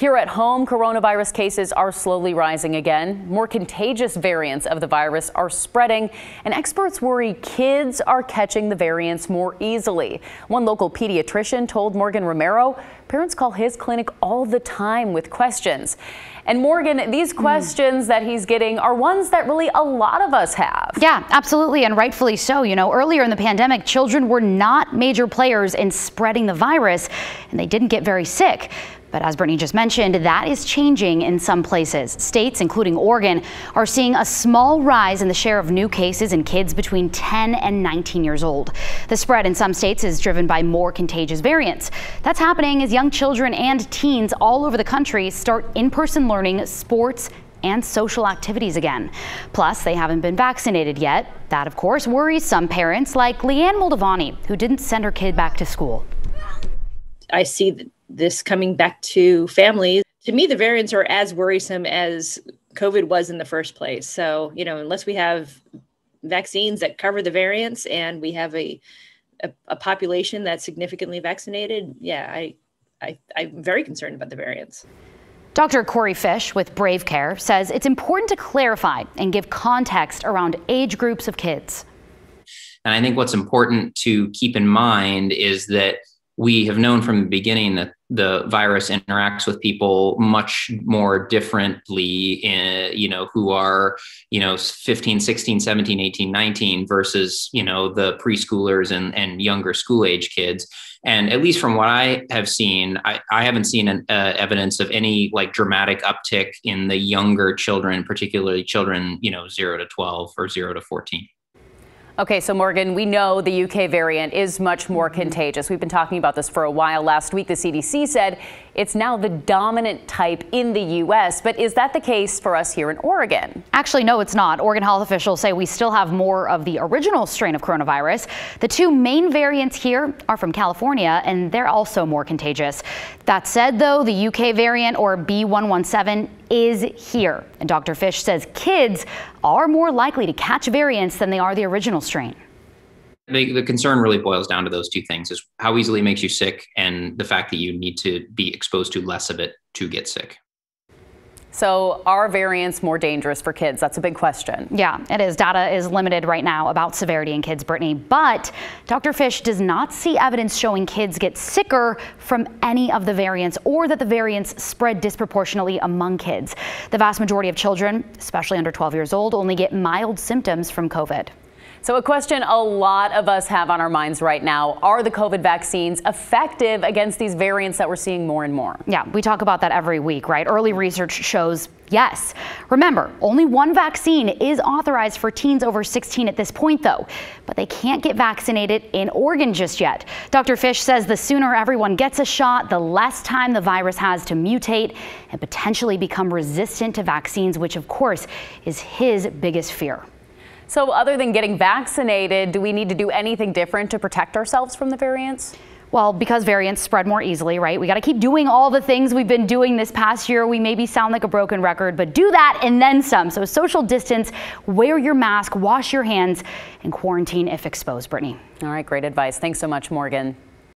Here at home, coronavirus cases are slowly rising again. More contagious variants of the virus are spreading, and experts worry kids are catching the variants more easily. One local pediatrician told Morgan Romero parents call his clinic all the time with questions. And Morgan, these hmm. questions mm. that he's getting are ones that really a lot of us have. Yeah, absolutely, and rightfully so. You know, earlier in the pandemic, children were not major players in spreading the virus, and they didn't get very sick. But as Brittany just mentioned, that is changing in some places. States, including Oregon, are seeing a small rise in the share of new cases in kids between 10 and 19 years old. The spread in some states is driven by more contagious variants. That's happening as young children and teens all over the country start in-person learning sports and social activities again. Plus, they haven't been vaccinated yet. That, of course, worries some parents like Leanne Moldavani, who didn't send her kid back to school. I see this coming back to families, to me, the variants are as worrisome as COVID was in the first place. So, you know, unless we have vaccines that cover the variants and we have a, a, a population that's significantly vaccinated, yeah, I, I, I'm very concerned about the variants. Dr. Corey Fish with Brave Care says it's important to clarify and give context around age groups of kids. And I think what's important to keep in mind is that we have known from the beginning that the virus interacts with people much more differently in, eh, you know who are you know 15 16 17 18 19 versus you know the preschoolers and and younger school age kids and at least from what i have seen i, I haven't seen an, uh, evidence of any like dramatic uptick in the younger children particularly children you know 0 to 12 or 0 to 14 Okay, so Morgan, we know the UK variant is much more mm-hmm. contagious. We've been talking about this for a while. Last week, the CDC said it's now the dominant type in the U.S., but is that the case for us here in Oregon? Actually, no, it's not. Oregon health officials say we still have more of the original strain of coronavirus. The two main variants here are from California, and they're also more contagious. That said, though, the UK variant, or B117, is here. And Dr. Fish says kids are more likely to catch variants than they are the original strain. The, the, concern really boils down to those two things is how easily it makes you sick and the fact that you need to be exposed to less of it to get sick. So are variants more dangerous for kids? That's a big question. Yeah, it is. Data is limited right now about severity in kids, Brittany. But Dr. Fish does not see evidence showing kids get sicker from any of the variants or that the variants spread disproportionately among kids. The vast majority of children, especially under 12 years old, only get mild symptoms from COVID. So, a question a lot of us have on our minds right now are the COVID vaccines effective against these variants that we're seeing more and more? Yeah, we talk about that every week, right? Early research shows yes. Remember, only one vaccine is authorized for teens over 16 at this point, though, but they can't get vaccinated in Oregon just yet. Dr. Fish says the sooner everyone gets a shot, the less time the virus has to mutate and potentially become resistant to vaccines, which, of course, is his biggest fear. So other than getting vaccinated, do we need to do anything different to protect ourselves from the variants? Well, because variants spread more easily, right? We got to keep doing all the things we've been doing this past year. We maybe sound like a broken record, but do that and then some. So social distance, wear your mask, wash your hands, and quarantine if exposed, Brittany. All right, great advice. Thanks so much, Morgan.